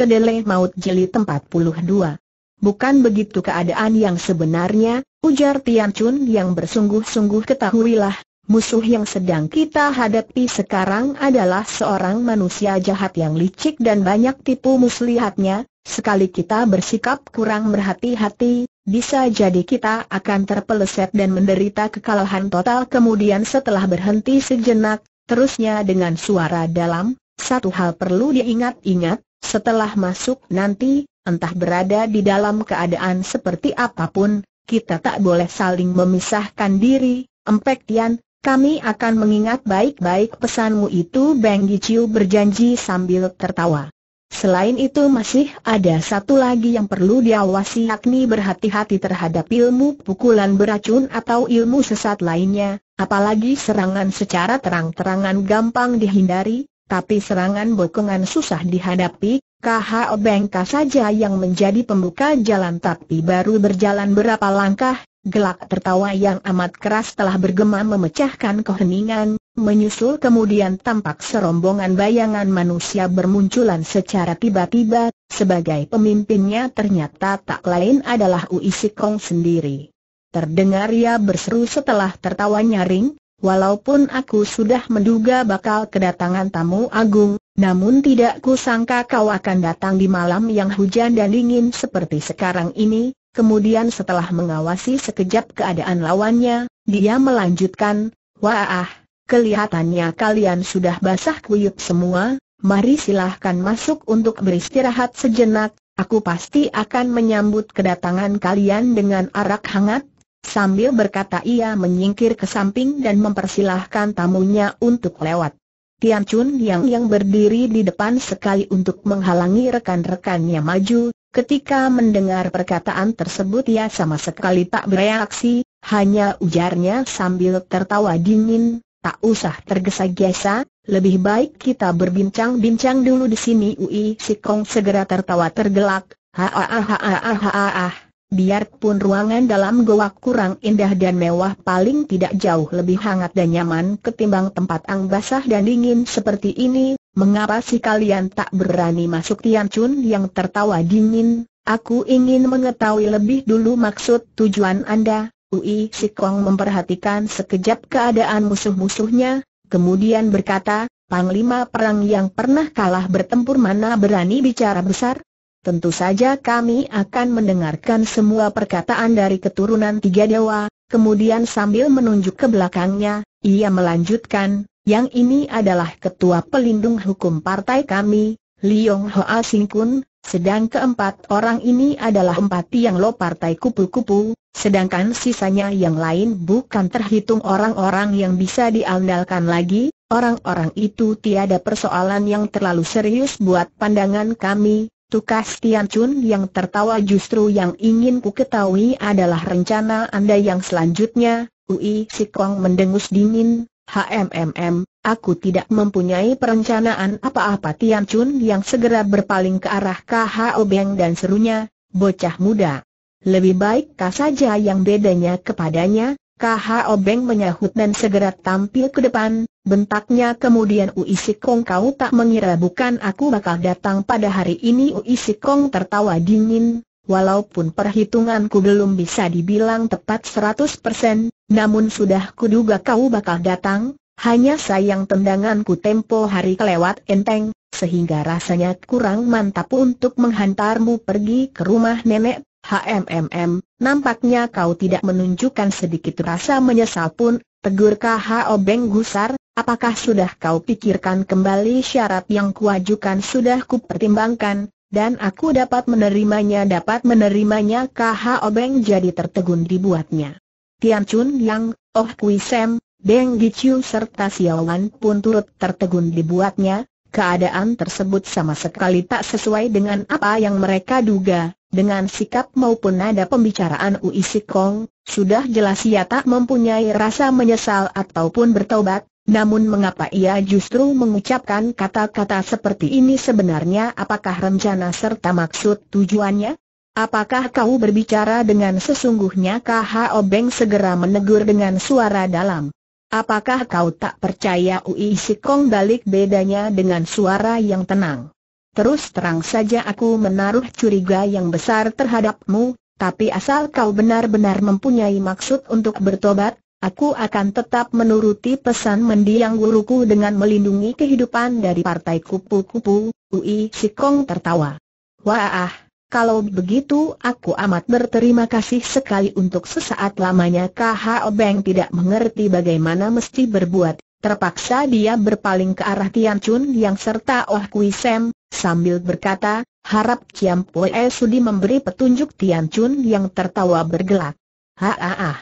Kedelai Maut jeli tempat puluh dua. Bukan begitu keadaan yang sebenarnya, ujar Tian Chun yang bersungguh-sungguh ketahuilah, musuh yang sedang kita hadapi sekarang adalah seorang manusia jahat yang licik dan banyak tipu muslihatnya, sekali kita bersikap kurang berhati-hati, bisa jadi kita akan terpeleset dan menderita kekalahan total kemudian setelah berhenti sejenak, terusnya dengan suara dalam, satu hal perlu diingat-ingat, setelah masuk nanti, entah berada di dalam keadaan seperti apapun, kita tak boleh saling memisahkan diri, Empek Tian, kami akan mengingat baik-baik pesanmu itu Beng Giciu berjanji sambil tertawa. Selain itu masih ada satu lagi yang perlu diawasi yakni berhati-hati terhadap ilmu pukulan beracun atau ilmu sesat lainnya, apalagi serangan secara terang-terangan gampang dihindari, tapi serangan bokongan susah dihadapi, KHO Bengka saja yang menjadi pembuka jalan tapi baru berjalan berapa langkah, gelak tertawa yang amat keras telah bergema memecahkan keheningan, menyusul kemudian tampak serombongan bayangan manusia bermunculan secara tiba-tiba, sebagai pemimpinnya ternyata tak lain adalah Uisikong sendiri. Terdengar ia berseru setelah tertawa nyaring, Walaupun aku sudah menduga bakal kedatangan tamu agung, namun tidak kusangka kau akan datang di malam yang hujan dan dingin seperti sekarang ini. Kemudian setelah mengawasi sekejap keadaan lawannya, dia melanjutkan, Wah, kelihatannya kalian sudah basah kuyup semua, mari silahkan masuk untuk beristirahat sejenak, aku pasti akan menyambut kedatangan kalian dengan arak hangat, Sambil berkata ia menyingkir ke samping dan mempersilahkan tamunya untuk lewat. Tian Chun yang yang berdiri di depan sekali untuk menghalangi rekan-rekannya maju, ketika mendengar perkataan tersebut ia sama sekali tak bereaksi, hanya ujarnya sambil tertawa dingin, tak usah tergesa-gesa, lebih baik kita berbincang-bincang dulu di sini Ui Sikong segera tertawa tergelak, ha ha ha ha ha ha ha Biarpun ruangan dalam goa kurang indah dan mewah paling tidak jauh lebih hangat dan nyaman ketimbang tempat ang basah dan dingin seperti ini, mengapa si kalian tak berani masuk Tian Chun yang tertawa dingin? Aku ingin mengetahui lebih dulu maksud tujuan Anda, Ui Kong memperhatikan sekejap keadaan musuh-musuhnya, kemudian berkata, Panglima perang yang pernah kalah bertempur mana berani bicara besar? Tentu saja kami akan mendengarkan semua perkataan dari keturunan tiga dewa, kemudian sambil menunjuk ke belakangnya, ia melanjutkan, yang ini adalah ketua pelindung hukum partai kami, Liong Hoa Singkun, sedang keempat orang ini adalah empat yang lo partai kupu-kupu, sedangkan sisanya yang lain bukan terhitung orang-orang yang bisa diandalkan lagi, orang-orang itu tiada persoalan yang terlalu serius buat pandangan kami, Tukas Tian Chun yang tertawa justru yang ingin ku ketahui adalah rencana Anda yang selanjutnya, Ui Sikong mendengus dingin, HMMM, aku tidak mempunyai perencanaan apa-apa Tian Chun yang segera berpaling ke arah KHO Beng dan serunya, bocah muda. Lebih baik kah saja yang bedanya kepadanya, KH Obeng menyahut dan segera tampil ke depan, bentaknya kemudian Ui Sikong kau tak mengira bukan aku bakal datang pada hari ini Ui Sikong tertawa dingin, Walaupun perhitunganku belum bisa dibilang tepat 100%, namun sudah kuduga kau bakal datang, hanya sayang tendanganku tempo hari kelewat enteng, sehingga rasanya kurang mantap untuk menghantarmu pergi ke rumah nenek, HMMM, nampaknya kau tidak menunjukkan sedikit rasa menyesal pun, tegur KHO Beng Gusar, apakah sudah kau pikirkan kembali syarat yang kuajukan sudah kupertimbangkan, dan aku dapat menerimanya dapat menerimanya KHO Beng jadi tertegun dibuatnya. Tian Chun Yang, Oh Kui Sam, Beng Gichu serta Xiaowan pun turut tertegun dibuatnya, keadaan tersebut sama sekali tak sesuai dengan apa yang mereka duga dengan sikap maupun nada pembicaraan Ui Sikong, sudah jelas ia tak mempunyai rasa menyesal ataupun bertobat, namun mengapa ia justru mengucapkan kata-kata seperti ini sebenarnya apakah rencana serta maksud tujuannya? Apakah kau berbicara dengan sesungguhnya Kh Obeng segera menegur dengan suara dalam? Apakah kau tak percaya Ui Sikong balik bedanya dengan suara yang tenang? Terus terang saja aku menaruh curiga yang besar terhadapmu, tapi asal kau benar-benar mempunyai maksud untuk bertobat, aku akan tetap menuruti pesan mendiang guruku dengan melindungi kehidupan dari partai kupu-kupu, Ui Sikong tertawa. Wah, kalau begitu aku amat berterima kasih sekali untuk sesaat lamanya KH Obeng tidak mengerti bagaimana mesti berbuat. Terpaksa dia berpaling ke arah Tian Chun yang serta Oh Kui Sem, sambil berkata, harap Kiam Pue Sudi memberi petunjuk Tian Chun yang tertawa bergelak. Haa,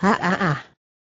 haa,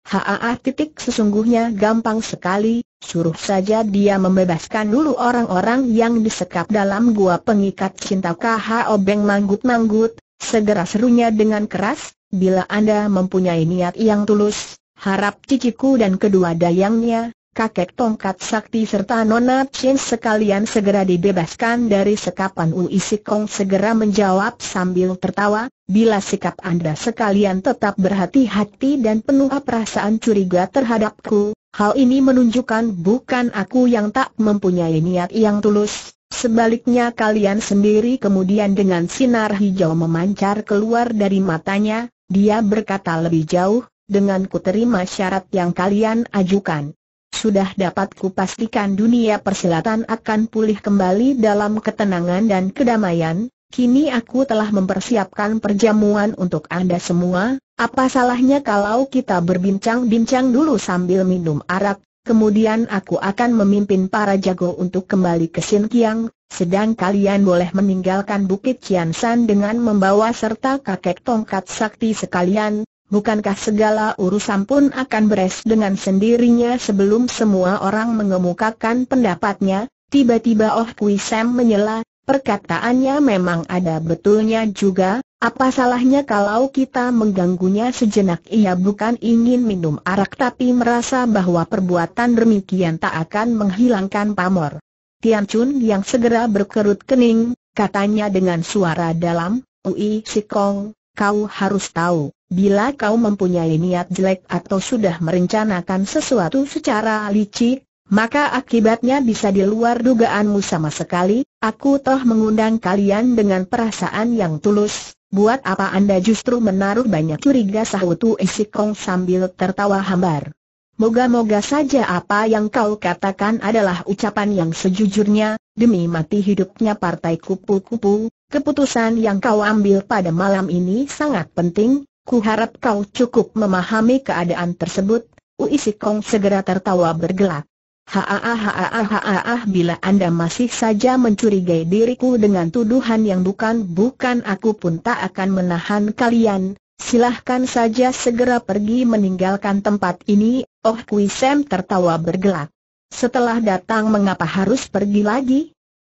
haa. titik sesungguhnya gampang sekali, suruh saja dia membebaskan dulu orang-orang yang disekap dalam gua pengikat cinta KHO Obeng Manggut-Manggut, segera serunya dengan keras, bila Anda mempunyai niat yang tulus, harap ciciku dan kedua dayangnya, kakek tongkat sakti serta nona Chin sekalian segera dibebaskan dari sekapan Ui Sikong segera menjawab sambil tertawa, bila sikap Anda sekalian tetap berhati-hati dan penuh perasaan curiga terhadapku, hal ini menunjukkan bukan aku yang tak mempunyai niat yang tulus. Sebaliknya kalian sendiri kemudian dengan sinar hijau memancar keluar dari matanya, dia berkata lebih jauh, dengan ku terima syarat yang kalian ajukan sudah dapat kupastikan dunia persilatan akan pulih kembali dalam ketenangan dan kedamaian, kini aku telah mempersiapkan perjamuan untuk Anda semua, apa salahnya kalau kita berbincang-bincang dulu sambil minum arak, kemudian aku akan memimpin para jago untuk kembali ke Xinjiang. sedang kalian boleh meninggalkan Bukit Chiansan dengan membawa serta kakek tongkat sakti sekalian, Bukankah segala urusan pun akan beres dengan sendirinya sebelum semua orang mengemukakan pendapatnya? Tiba-tiba Oh Kui Sam menyela, perkataannya memang ada betulnya juga, apa salahnya kalau kita mengganggunya sejenak ia bukan ingin minum arak tapi merasa bahwa perbuatan demikian tak akan menghilangkan pamor. Tian Chun yang segera berkerut kening, katanya dengan suara dalam, Ui Sikong, kau harus tahu Bila kau mempunyai niat jelek atau sudah merencanakan sesuatu secara licik, maka akibatnya bisa di luar dugaanmu sama sekali, aku toh mengundang kalian dengan perasaan yang tulus, buat apa anda justru menaruh banyak curiga sahutu Esikong sambil tertawa hambar. Moga-moga saja apa yang kau katakan adalah ucapan yang sejujurnya, demi mati hidupnya partai kupu-kupu, keputusan yang kau ambil pada malam ini sangat penting, Ku harap kau cukup memahami keadaan tersebut, Ui Sikong segera tertawa bergelak. Haaahaaahaaah! bila Anda masih saja mencurigai diriku dengan tuduhan yang bukan-bukan aku pun tak akan menahan kalian, silahkan saja segera pergi meninggalkan tempat ini, Oh Kui Sam tertawa bergelak. Setelah datang mengapa harus pergi lagi?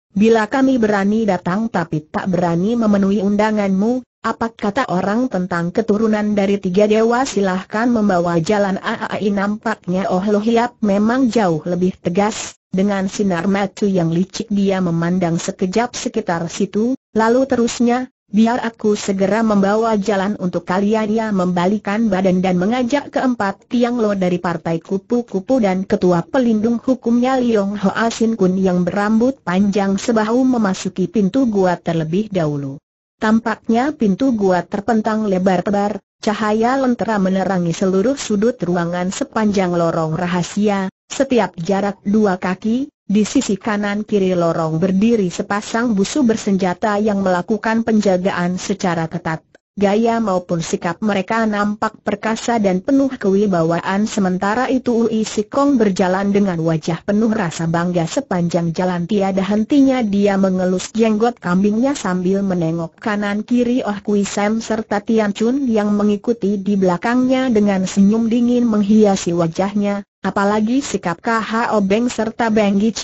Bila kami berani datang tapi tak berani memenuhi undanganmu, apa kata orang tentang keturunan dari tiga dewa silahkan membawa jalan AAI nampaknya Oh Lo memang jauh lebih tegas, dengan sinar matu yang licik dia memandang sekejap sekitar situ, lalu terusnya, biar aku segera membawa jalan untuk kalian Ia membalikan badan dan mengajak keempat Tiang Lo dari partai kupu-kupu dan ketua pelindung hukumnya Liong Hoa Sin Kun yang berambut panjang sebahu memasuki pintu gua terlebih dahulu. Tampaknya pintu gua terpentang lebar-lebar, cahaya lentera menerangi seluruh sudut ruangan sepanjang lorong rahasia, setiap jarak dua kaki, di sisi kanan kiri lorong berdiri sepasang busu bersenjata yang melakukan penjagaan secara ketat. Gaya maupun sikap mereka nampak perkasa dan penuh kewibawaan sementara itu Ui Sikong berjalan dengan wajah penuh rasa bangga sepanjang jalan tiada hentinya dia mengelus jenggot kambingnya sambil menengok kanan kiri Oh Kui Sam serta Tian Chun yang mengikuti di belakangnya dengan senyum dingin menghiasi wajahnya, apalagi sikap K.H.O. Beng serta Beng Gi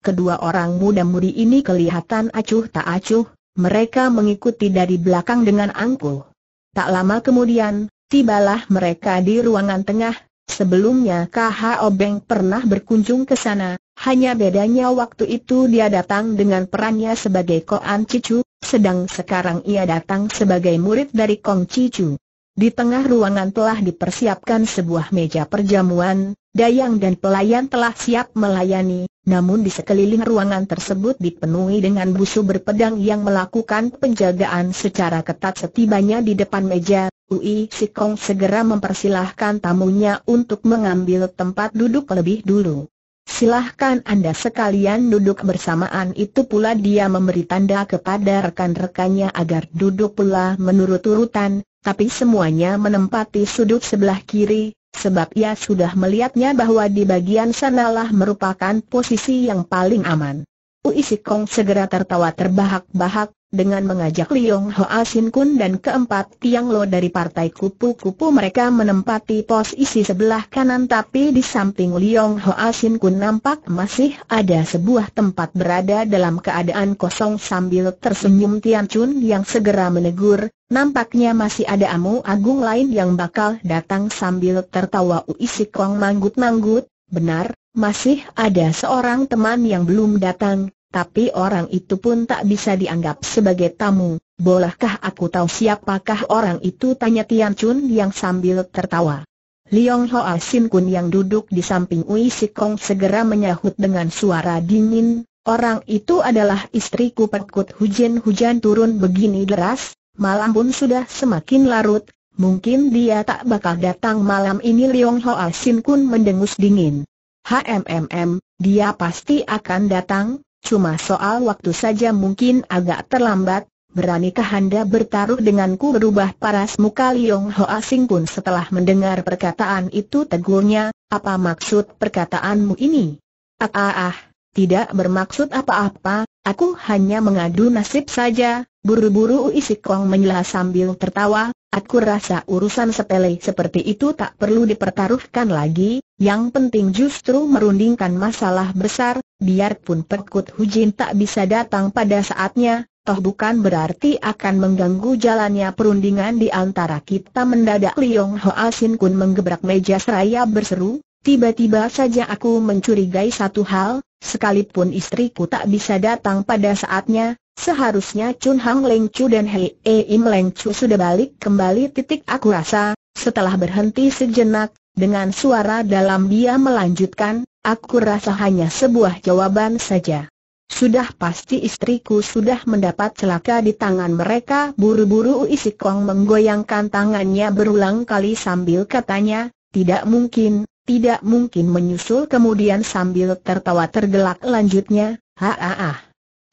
kedua orang muda mudi ini kelihatan acuh tak acuh, mereka mengikuti dari belakang dengan angkuh. Tak lama kemudian, tibalah mereka di ruangan tengah. Sebelumnya KH Obeng pernah berkunjung ke sana, hanya bedanya waktu itu dia datang dengan perannya sebagai Koan Cicu, sedang sekarang ia datang sebagai murid dari Kong Cicu. Di tengah ruangan telah dipersiapkan sebuah meja perjamuan, dayang dan pelayan telah siap melayani, namun di sekeliling ruangan tersebut dipenuhi dengan busu berpedang yang melakukan penjagaan secara ketat setibanya di depan meja. Ui Sikong segera mempersilahkan tamunya untuk mengambil tempat duduk lebih dulu. Silahkan Anda sekalian duduk bersamaan itu pula dia memberi tanda kepada rekan-rekannya agar duduk pula menurut urutan, tapi semuanya menempati sudut sebelah kiri, sebab ia sudah melihatnya bahwa di bagian sanalah merupakan posisi yang paling aman. Uisikong segera tertawa terbahak-bahak, dengan mengajak Liong Hoa Sin Kun dan keempat Tiang Lo dari partai kupu-kupu mereka menempati posisi sebelah kanan tapi di samping Liong Hoa Sin Kun nampak masih ada sebuah tempat berada dalam keadaan kosong sambil tersenyum Tian Chun yang segera menegur, Nampaknya masih ada amu agung lain yang bakal datang sambil tertawa Ui Kong manggut-manggut, benar, masih ada seorang teman yang belum datang, tapi orang itu pun tak bisa dianggap sebagai tamu. Bolehkah aku tahu siapakah orang itu? Tanya Tian Chun yang sambil tertawa. Liong Hoa Sin Kun yang duduk di samping Ui Kong segera menyahut dengan suara dingin, Orang itu adalah istriku Perkut Hujan hujan turun begini deras, Malam pun sudah semakin larut, mungkin dia tak bakal datang malam ini Leong Hoa Sin Kun mendengus dingin. HMMM, dia pasti akan datang, cuma soal waktu saja mungkin agak terlambat, beranikah Anda bertaruh denganku berubah paras muka Leong Hoa Sin Kun setelah mendengar perkataan itu tegurnya, apa maksud perkataanmu ini? Ah ah ah, tidak bermaksud apa-apa, aku hanya mengadu nasib saja, buru buru isi Kong menyela sambil tertawa, aku rasa urusan sepele seperti itu tak perlu dipertaruhkan lagi, yang penting justru merundingkan masalah besar, biarpun perkut hujin tak bisa datang pada saatnya, toh bukan berarti akan mengganggu jalannya perundingan di antara kita mendadak Liong Hoa asin Kun menggebrak meja seraya berseru, tiba-tiba saja aku mencurigai satu hal, sekalipun istriku tak bisa datang pada saatnya, Seharusnya Chun Hang Leng Chu dan Hei E Im Leng Chu sudah balik kembali titik aku rasa, setelah berhenti sejenak, dengan suara dalam dia melanjutkan, aku rasa hanya sebuah jawaban saja. Sudah pasti istriku sudah mendapat celaka di tangan mereka buru-buru isi kong menggoyangkan tangannya berulang kali sambil katanya, tidak mungkin, tidak mungkin menyusul kemudian sambil tertawa tergelak lanjutnya, ha ha ha.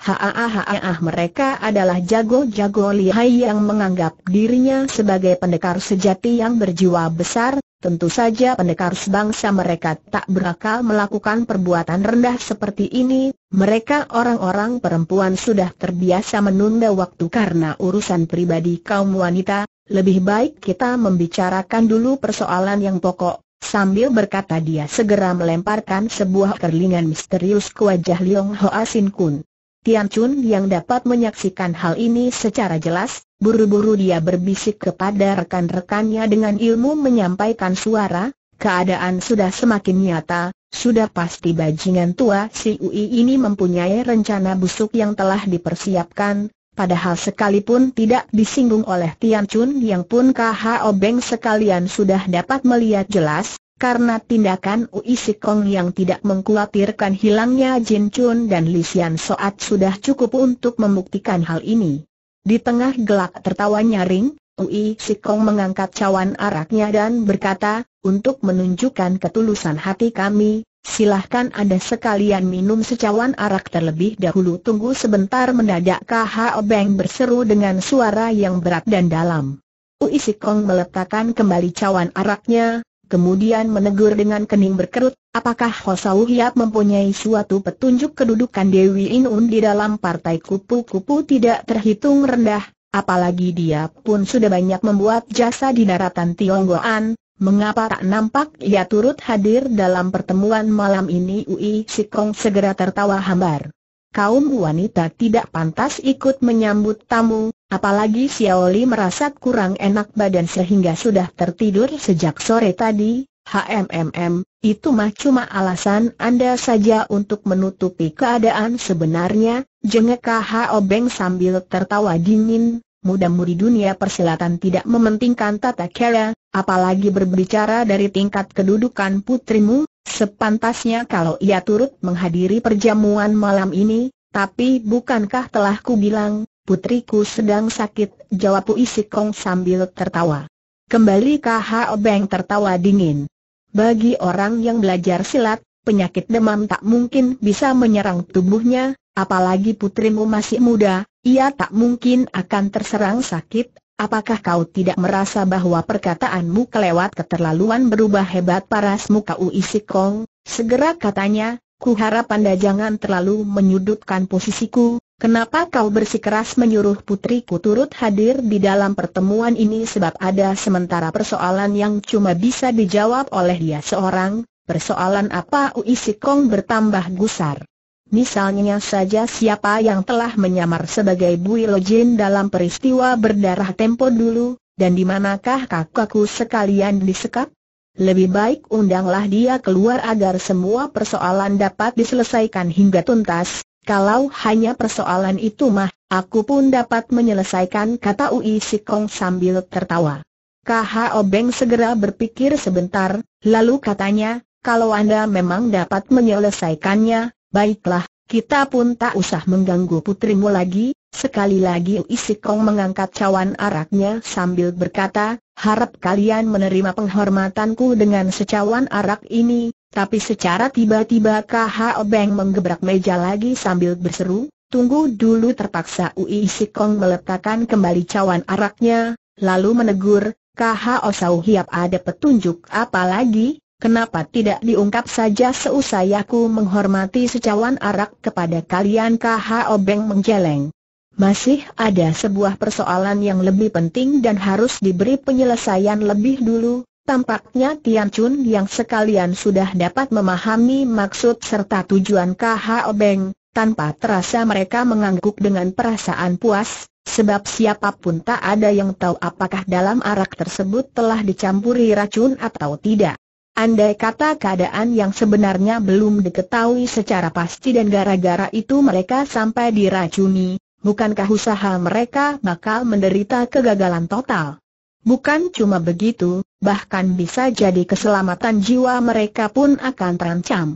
Haahahah mereka adalah jago-jago lihai yang menganggap dirinya sebagai pendekar sejati yang berjiwa besar, tentu saja pendekar sebangsa mereka tak berakal melakukan perbuatan rendah seperti ini, mereka orang-orang perempuan sudah terbiasa menunda waktu karena urusan pribadi kaum wanita, lebih baik kita membicarakan dulu persoalan yang pokok, Sambil berkata dia segera melemparkan sebuah kerlingan misterius ke wajah Leong Hoa Sin Kun. Tian Chun yang dapat menyaksikan hal ini secara jelas, buru-buru dia berbisik kepada rekan-rekannya dengan ilmu menyampaikan suara, keadaan sudah semakin nyata, sudah pasti bajingan tua si Ui ini mempunyai rencana busuk yang telah dipersiapkan, Padahal sekalipun tidak disinggung oleh Tian Chun yang pun KHO Beng sekalian sudah dapat melihat jelas, karena tindakan Ui Sikong yang tidak mengkhawatirkan hilangnya Jin Chun dan Lisian Soat sudah cukup untuk membuktikan hal ini. Di tengah gelak tertawa nyaring, Ui Sikong mengangkat cawan araknya dan berkata, untuk menunjukkan ketulusan hati kami, silahkan Anda sekalian minum secawan arak terlebih dahulu tunggu sebentar mendadak KH Obeng berseru dengan suara yang berat dan dalam. Ui Sikong meletakkan kembali cawan araknya, kemudian menegur dengan kening berkerut, apakah Hosau Hiap mempunyai suatu petunjuk kedudukan Dewi Inun di dalam partai kupu-kupu tidak terhitung rendah, apalagi dia pun sudah banyak membuat jasa di daratan Tionggoan, mengapa tak nampak ia turut hadir dalam pertemuan malam ini Ui Sikong segera tertawa hambar kaum wanita tidak pantas ikut menyambut tamu, apalagi Xiao Xiaoli merasa kurang enak badan sehingga sudah tertidur sejak sore tadi. HMMM, itu mah cuma alasan Anda saja untuk menutupi keadaan sebenarnya, Jengekah Obeng sambil tertawa dingin, Mudah-mudah dunia persilatan tidak mementingkan tata kera, apalagi berbicara dari tingkat kedudukan putrimu, Sepantasnya kalau ia turut menghadiri perjamuan malam ini, tapi bukankah telah ku bilang, putriku sedang sakit, jawab Puisi Kong sambil tertawa. Kembali K.H.O. Obeng tertawa dingin. Bagi orang yang belajar silat, penyakit demam tak mungkin bisa menyerang tubuhnya, apalagi putrimu masih muda, ia tak mungkin akan terserang sakit, Apakah kau tidak merasa bahwa perkataanmu kelewat keterlaluan berubah hebat paras muka Ui Sikong? Segera katanya, ku harap anda jangan terlalu menyudutkan posisiku, Kenapa kau bersikeras menyuruh putriku turut hadir di dalam pertemuan ini sebab ada sementara persoalan yang cuma bisa dijawab oleh dia seorang, persoalan apa Ui Sikong bertambah gusar. Misalnya saja siapa yang telah menyamar sebagai Bui Jin dalam peristiwa berdarah tempo dulu, dan di manakah kakakku sekalian disekap? Lebih baik undanglah dia keluar agar semua persoalan dapat diselesaikan hingga tuntas, kalau hanya persoalan itu mah, aku pun dapat menyelesaikan kata Ui Sikong sambil tertawa. Kah Obeng segera berpikir sebentar, lalu katanya, kalau Anda memang dapat menyelesaikannya, Baiklah, kita pun tak usah mengganggu putrimu lagi, sekali lagi Uisik Kong mengangkat cawan araknya sambil berkata, harap kalian menerima penghormatanku dengan secawan arak ini, tapi secara tiba-tiba KH Obeng menggebrak meja lagi sambil berseru, tunggu dulu terpaksa Uisik Kong meletakkan kembali cawan araknya, lalu menegur, KH Sau Hiap ada petunjuk apa lagi? Kenapa tidak diungkap saja seusai aku menghormati secawan arak kepada kalian KH Obeng menjeleng? Masih ada sebuah persoalan yang lebih penting dan harus diberi penyelesaian lebih dulu, tampaknya Tian Chun yang sekalian sudah dapat memahami maksud serta tujuan KH Obeng, tanpa terasa mereka mengangguk dengan perasaan puas, Sebab siapapun tak ada yang tahu apakah dalam arak tersebut telah dicampuri racun atau tidak. Andai kata keadaan yang sebenarnya belum diketahui secara pasti dan gara-gara itu mereka sampai diracuni, bukankah usaha mereka bakal menderita kegagalan total? Bukan cuma begitu, bahkan bisa jadi keselamatan jiwa mereka pun akan terancam.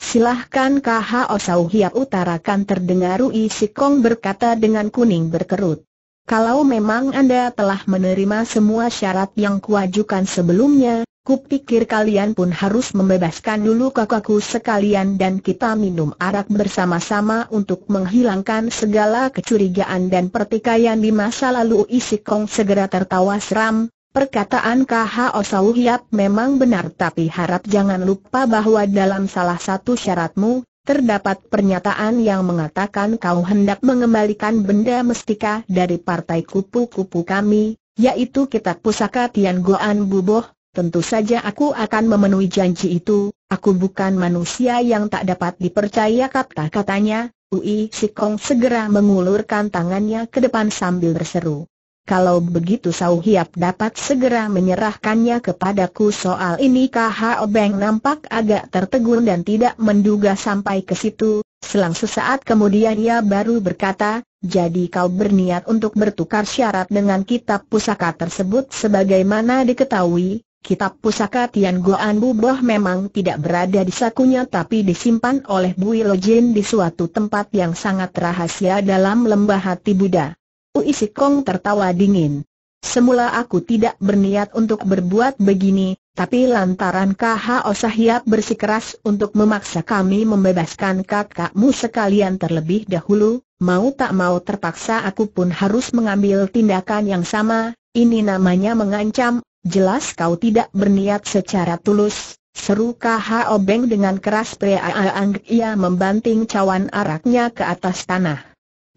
Silahkan KHO utara utarakan terdengar Rui Sikong berkata dengan kuning berkerut. Kalau memang Anda telah menerima semua syarat yang kuajukan sebelumnya, Kupikir kalian pun harus membebaskan dulu kakakku sekalian dan kita minum arak bersama-sama untuk menghilangkan segala kecurigaan dan pertikaian di masa lalu Isi Kong segera tertawa seram, perkataan K.H.O. Sauhiap memang benar tapi harap jangan lupa bahwa dalam salah satu syaratmu, terdapat pernyataan yang mengatakan kau hendak mengembalikan benda mestika dari partai kupu-kupu kami, yaitu kitab pusaka Tian Goan Buboh, tentu saja aku akan memenuhi janji itu, aku bukan manusia yang tak dapat dipercaya kata-katanya, Ui Sikong segera mengulurkan tangannya ke depan sambil berseru. Kalau begitu Sau Hiap dapat segera menyerahkannya kepadaku soal ini KHO Beng nampak agak tertegun dan tidak menduga sampai ke situ, selang sesaat kemudian ia baru berkata, jadi kau berniat untuk bertukar syarat dengan kitab pusaka tersebut sebagaimana diketahui, Kitab pusaka Tian Goan Boh memang tidak berada di sakunya tapi disimpan oleh Bui Jin di suatu tempat yang sangat rahasia dalam lembah hati Buddha. Ui Sikong tertawa dingin. Semula aku tidak berniat untuk berbuat begini, tapi lantaran KHO Sahyap bersikeras untuk memaksa kami membebaskan kakakmu sekalian terlebih dahulu, mau tak mau terpaksa aku pun harus mengambil tindakan yang sama, ini namanya mengancam jelas kau tidak berniat secara tulus, seru K.H.O. Beng dengan keras Priaang ia membanting cawan araknya ke atas tanah.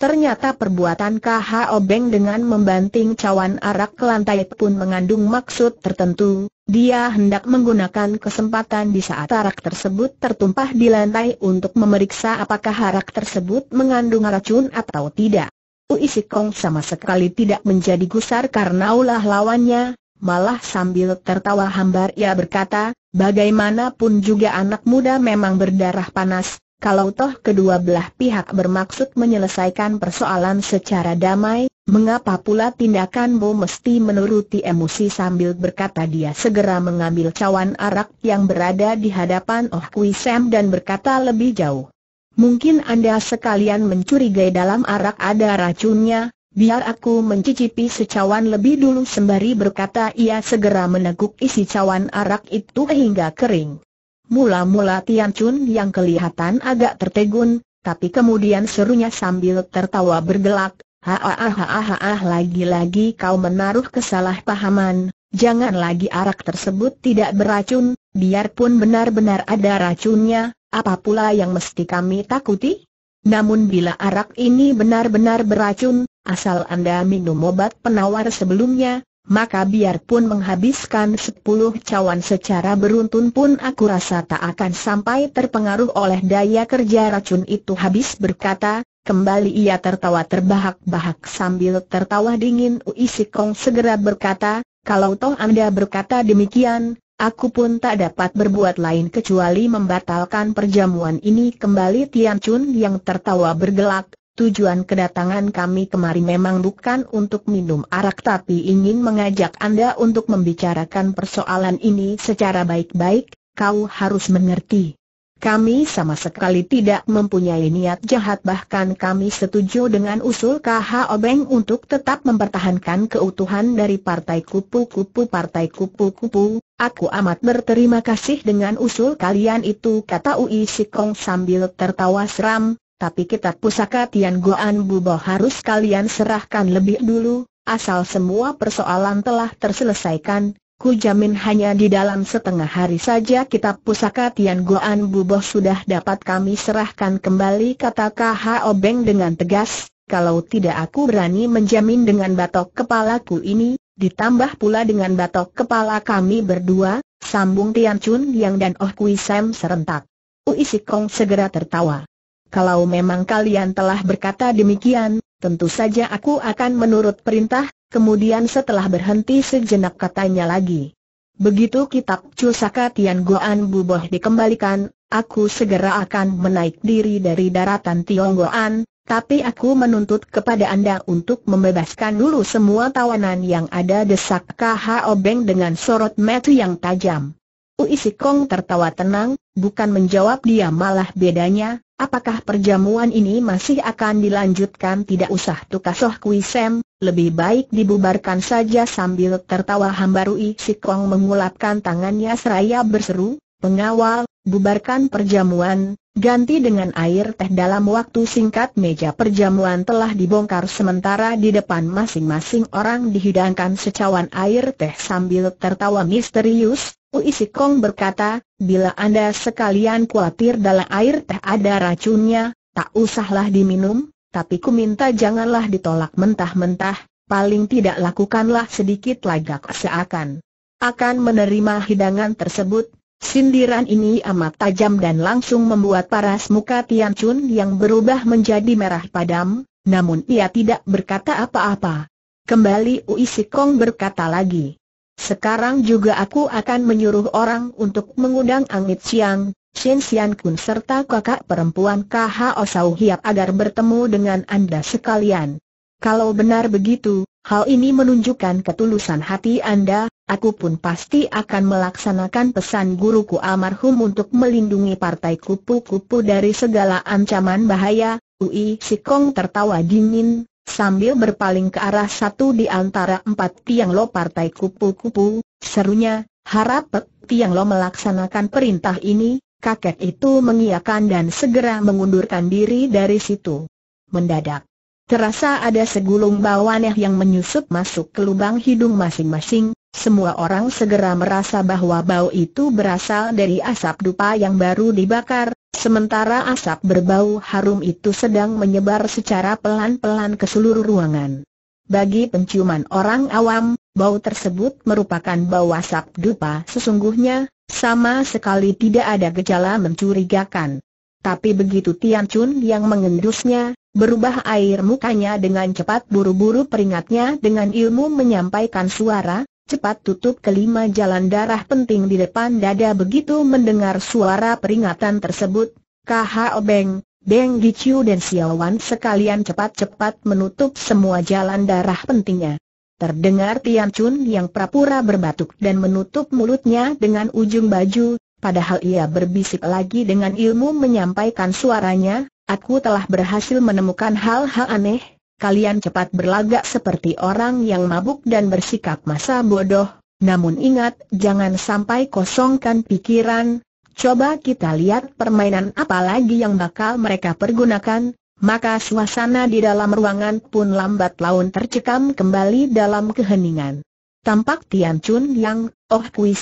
Ternyata perbuatan K.H.O. Beng dengan membanting cawan arak ke lantai pun mengandung maksud tertentu, dia hendak menggunakan kesempatan di saat arak tersebut tertumpah di lantai untuk memeriksa apakah arak tersebut mengandung racun atau tidak. Uisikong sama sekali tidak menjadi gusar karena ulah lawannya, Malah sambil tertawa hambar ia berkata, bagaimanapun juga anak muda memang berdarah panas, kalau toh kedua belah pihak bermaksud menyelesaikan persoalan secara damai, mengapa pula tindakanmu mesti menuruti emosi sambil berkata dia segera mengambil cawan arak yang berada di hadapan Oh Kui Sam dan berkata lebih jauh. Mungkin Anda sekalian mencurigai dalam arak ada racunnya, Biar aku mencicipi secawan lebih dulu sembari berkata ia segera meneguk isi cawan arak itu hingga kering. Mula-mula Tian Chun yang kelihatan agak tertegun, tapi kemudian serunya sambil tertawa bergelak, Haahahahaah lagi-lagi kau menaruh kesalahpahaman, jangan lagi arak tersebut tidak beracun, biarpun benar-benar ada racunnya, apa pula yang mesti kami takuti? Namun bila arak ini benar-benar beracun, Asal Anda minum obat penawar sebelumnya, maka biarpun menghabiskan sepuluh cawan secara beruntun pun aku rasa tak akan sampai terpengaruh oleh daya kerja racun itu habis berkata, kembali ia tertawa terbahak-bahak sambil tertawa dingin Ui Sikong segera berkata, kalau toh Anda berkata demikian, Aku pun tak dapat berbuat lain kecuali membatalkan perjamuan ini kembali Tian Chun yang tertawa bergelak, Tujuan kedatangan kami kemari memang bukan untuk minum arak tapi ingin mengajak Anda untuk membicarakan persoalan ini secara baik-baik, kau harus mengerti. Kami sama sekali tidak mempunyai niat jahat bahkan kami setuju dengan usul KH Obeng untuk tetap mempertahankan keutuhan dari partai kupu-kupu partai kupu-kupu. Aku amat berterima kasih dengan usul kalian itu kata Ui Sikong sambil tertawa seram, tapi kitab pusaka Tian Goan Bubo harus kalian serahkan lebih dulu, asal semua persoalan telah terselesaikan, ku jamin hanya di dalam setengah hari saja kitab pusaka Tian Goan Bubo sudah dapat kami serahkan kembali kata KH Obeng dengan tegas, kalau tidak aku berani menjamin dengan batok kepalaku ini, ditambah pula dengan batok kepala kami berdua, sambung Tian Chun Yang dan Oh Kui Sam serentak. Uisikong segera tertawa. Kalau memang kalian telah berkata demikian, tentu saja aku akan menurut perintah, kemudian setelah berhenti sejenak katanya lagi. Begitu kitab Cusaka Tian Goan Buboh dikembalikan, aku segera akan menaik diri dari daratan Goan, tapi aku menuntut kepada Anda untuk membebaskan dulu semua tawanan yang ada desak KH Obeng dengan sorot metu yang tajam. Uisikong tertawa tenang, bukan menjawab dia malah bedanya, Apakah perjamuan ini masih akan dilanjutkan tidak usah tukasoh Kui sem. lebih baik dibubarkan saja sambil tertawa Hambarui Sikwong mengulapkan tangannya seraya berseru, pengawal, bubarkan perjamuan, ganti dengan air teh dalam waktu singkat meja perjamuan telah dibongkar sementara di depan masing-masing orang dihidangkan secawan air teh sambil tertawa misterius, Isi Kong berkata, bila Anda sekalian khawatir dalam air teh ada racunnya, tak usahlah diminum, tapi ku minta janganlah ditolak mentah-mentah, paling tidak lakukanlah sedikit lagak seakan. Akan menerima hidangan tersebut, sindiran ini amat tajam dan langsung membuat paras muka Tian Chun yang berubah menjadi merah padam, namun ia tidak berkata apa-apa. Kembali Ui Sikong berkata lagi. Sekarang juga aku akan menyuruh orang untuk mengundang Angit Siang, Shen Xian Kun serta kakak perempuan KH Osau Hiap agar bertemu dengan Anda sekalian. Kalau benar begitu, hal ini menunjukkan ketulusan hati Anda, aku pun pasti akan melaksanakan pesan guruku almarhum untuk melindungi partai kupu-kupu dari segala ancaman bahaya, Ui Sikong tertawa dingin, Sambil berpaling ke arah satu di antara empat tiang lo partai kupu-kupu, serunya, harap Tiang Lo melaksanakan perintah ini, kakek itu mengiakan dan segera mengundurkan diri dari situ. Mendadak. Terasa ada segulung bawaneh yang menyusup masuk ke lubang hidung masing-masing, semua orang segera merasa bahwa bau itu berasal dari asap dupa yang baru dibakar, Sementara asap berbau harum itu sedang menyebar secara pelan-pelan ke seluruh ruangan. Bagi penciuman orang awam, bau tersebut merupakan bau asap dupa sesungguhnya, sama sekali tidak ada gejala mencurigakan. Tapi begitu Tian Chun yang mengendusnya, berubah air mukanya dengan cepat buru-buru peringatnya dengan ilmu menyampaikan suara, cepat tutup kelima jalan darah penting di depan dada begitu mendengar suara peringatan tersebut, KHO Obeng, Beng Gichu dan Wan sekalian cepat-cepat menutup semua jalan darah pentingnya. Terdengar Tian Chun yang prapura berbatuk dan menutup mulutnya dengan ujung baju, padahal ia berbisik lagi dengan ilmu menyampaikan suaranya, aku telah berhasil menemukan hal-hal aneh, kalian cepat berlagak seperti orang yang mabuk dan bersikap masa bodoh, namun ingat jangan sampai kosongkan pikiran, coba kita lihat permainan apa lagi yang bakal mereka pergunakan, maka suasana di dalam ruangan pun lambat laun tercekam kembali dalam keheningan. Tampak Tian Chun yang, Oh Kui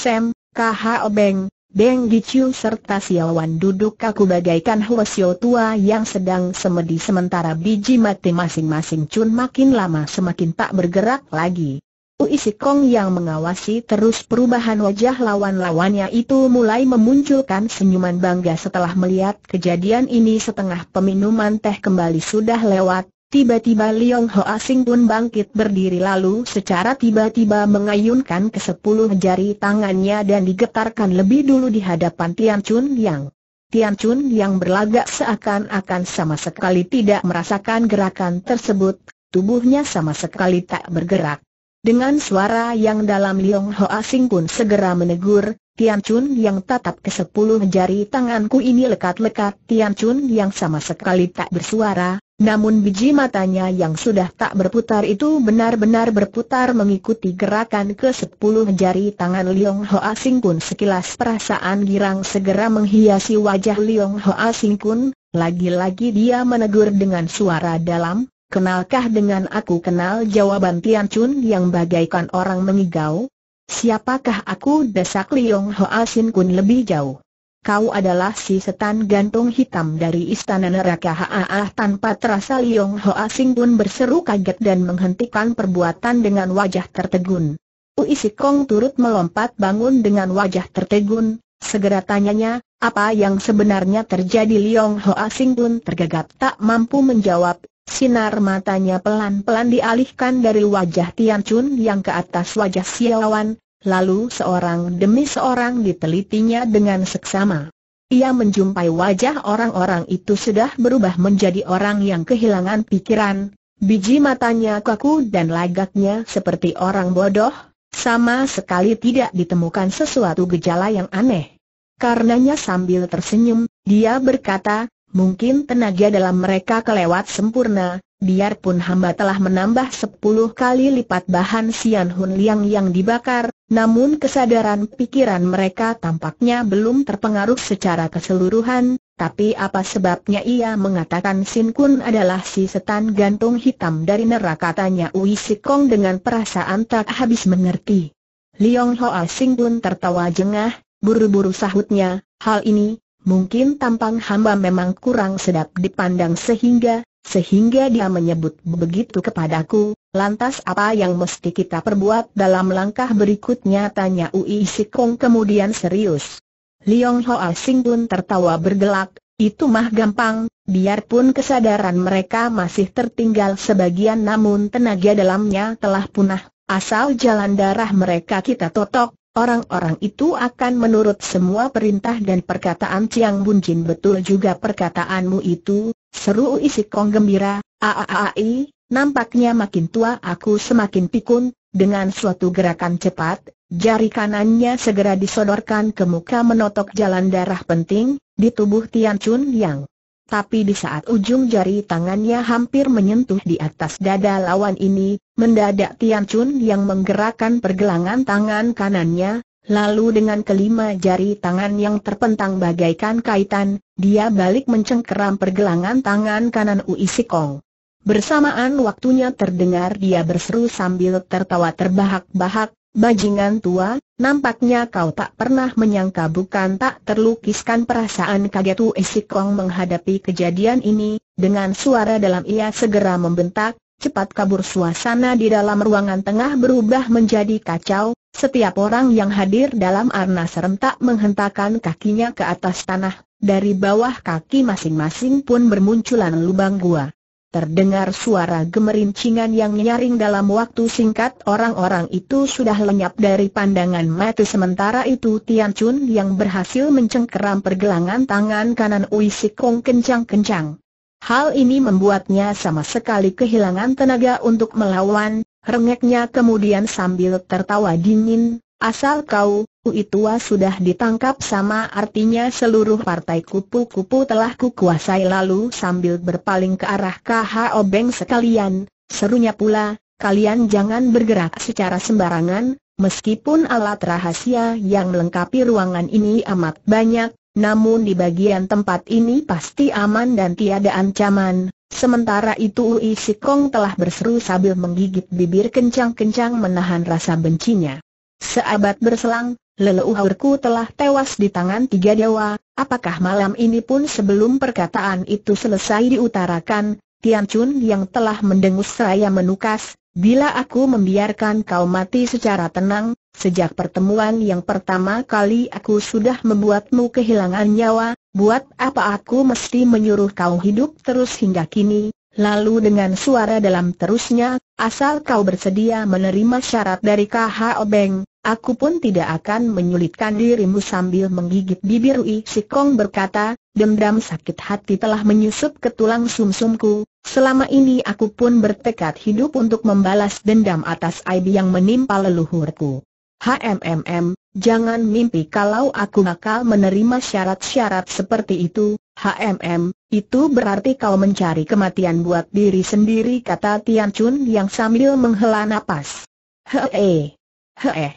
kaha Obeng, Beng Giciu serta Siawan duduk kaku bagaikan Huasio tua yang sedang semedi sementara biji mati masing-masing cun makin lama semakin tak bergerak lagi. Ui Kong yang mengawasi terus perubahan wajah lawan-lawannya itu mulai memunculkan senyuman bangga setelah melihat kejadian ini setengah peminuman teh kembali sudah lewat, Tiba-tiba Liong Ho Asing pun bangkit berdiri lalu secara tiba-tiba mengayunkan ke sepuluh jari tangannya dan digetarkan lebih dulu di hadapan Tian Chun Yang. Tian Chun Yang berlagak seakan-akan sama sekali tidak merasakan gerakan tersebut, tubuhnya sama sekali tak bergerak. Dengan suara yang dalam Liong Ho Asing pun segera menegur, Tian Chun yang tatap ke sepuluh jari tanganku ini lekat-lekat Tian Chun yang sama sekali tak bersuara, namun biji matanya yang sudah tak berputar itu benar-benar berputar mengikuti gerakan ke sepuluh jari tangan Liong Hoa Sing Kun sekilas perasaan girang segera menghiasi wajah Liong Hoa Sing Kun, lagi-lagi dia menegur dengan suara dalam, kenalkah dengan aku kenal jawaban Tian Chun yang bagaikan orang mengigau? Siapakah aku desak Liong Hoa Sing Kun lebih jauh? kau adalah si setan gantung hitam dari istana neraka Haah tanpa terasa Liong Hoa asing pun berseru kaget dan menghentikan perbuatan dengan wajah tertegun. Ui Kong turut melompat bangun dengan wajah tertegun, segera tanyanya, apa yang sebenarnya terjadi Liong Hoa asing pun tergagap tak mampu menjawab, sinar matanya pelan-pelan dialihkan dari wajah Tian Chun yang ke atas wajah Siawan, lalu seorang demi seorang ditelitinya dengan seksama. Ia menjumpai wajah orang-orang itu sudah berubah menjadi orang yang kehilangan pikiran, biji matanya kaku dan lagaknya seperti orang bodoh, sama sekali tidak ditemukan sesuatu gejala yang aneh. Karenanya sambil tersenyum, dia berkata, mungkin tenaga dalam mereka kelewat sempurna, biarpun hamba telah menambah sepuluh kali lipat bahan Sian Hun Liang yang dibakar, namun kesadaran pikiran mereka tampaknya belum terpengaruh secara keseluruhan, tapi apa sebabnya ia mengatakan Sin Kun adalah si setan gantung hitam dari neraka tanya Ui Sikong dengan perasaan tak habis mengerti. Liong Hoa Sing Kun tertawa jengah, buru-buru sahutnya, hal ini, mungkin tampang hamba memang kurang sedap dipandang sehingga, sehingga dia menyebut begitu kepadaku, lantas apa yang mesti kita perbuat dalam langkah berikutnya tanya Ui Sikong kemudian serius. Liong Hoa Sing pun tertawa bergelak, itu mah gampang, biarpun kesadaran mereka masih tertinggal sebagian namun tenaga dalamnya telah punah, asal jalan darah mereka kita totok, Orang-orang itu akan menurut semua perintah dan perkataan Ciang Bunjin betul juga perkataanmu itu, Seru isi kong gembira, aaai, nampaknya makin tua aku semakin pikun, dengan suatu gerakan cepat, jari kanannya segera disodorkan ke muka menotok jalan darah penting, di tubuh Tian Chun Yang. Tapi di saat ujung jari tangannya hampir menyentuh di atas dada lawan ini, mendadak Tian Chun yang menggerakkan pergelangan tangan kanannya, Lalu dengan kelima jari tangan yang terpentang bagaikan kaitan, dia balik mencengkeram pergelangan tangan kanan Ui Sikong. Bersamaan waktunya terdengar dia berseru sambil tertawa terbahak-bahak, Bajingan tua, nampaknya kau tak pernah menyangka bukan tak terlukiskan perasaan kaget Ui Sikong menghadapi kejadian ini, dengan suara dalam ia segera membentak, cepat kabur suasana di dalam ruangan tengah berubah menjadi kacau, setiap orang yang hadir dalam arnas serentak menghentakkan kakinya ke atas tanah, dari bawah kaki masing-masing pun bermunculan lubang gua. Terdengar suara gemerincingan yang nyaring dalam waktu singkat orang-orang itu sudah lenyap dari pandangan mata sementara itu Tian Chun yang berhasil mencengkeram pergelangan tangan kanan Ui Sikong kencang-kencang. Hal ini membuatnya sama sekali kehilangan tenaga untuk melawan, Rengeknya kemudian sambil tertawa dingin, asal kau, Ui tua sudah ditangkap sama artinya seluruh partai kupu-kupu telah kukuasai lalu sambil berpaling ke arah KH Obeng sekalian, serunya pula, kalian jangan bergerak secara sembarangan, meskipun alat rahasia yang melengkapi ruangan ini amat banyak, namun di bagian tempat ini pasti aman dan tiada ancaman, Sementara itu Ui Sikong telah berseru sambil menggigit bibir kencang-kencang menahan rasa bencinya. Seabad berselang, leluhurku telah tewas di tangan tiga dewa, apakah malam ini pun sebelum perkataan itu selesai diutarakan, Tian Chun yang telah mendengus seraya menukas, bila aku membiarkan kau mati secara tenang, sejak pertemuan yang pertama kali aku sudah membuatmu kehilangan nyawa, Buat apa aku mesti menyuruh kau hidup terus hingga kini? Lalu dengan suara dalam terusnya, asal kau bersedia menerima syarat dari KH Obeng, aku pun tidak akan menyulitkan dirimu sambil menggigit bibir Ui Sikong berkata, dendam sakit hati telah menyusup ke tulang sumsumku, selama ini aku pun bertekad hidup untuk membalas dendam atas aib yang menimpa leluhurku. HMMM, jangan mimpi kalau aku nakal menerima syarat-syarat seperti itu, HMM, itu berarti kau mencari kematian buat diri sendiri kata Tian Chun yang sambil menghela napas. Heeh, heeh,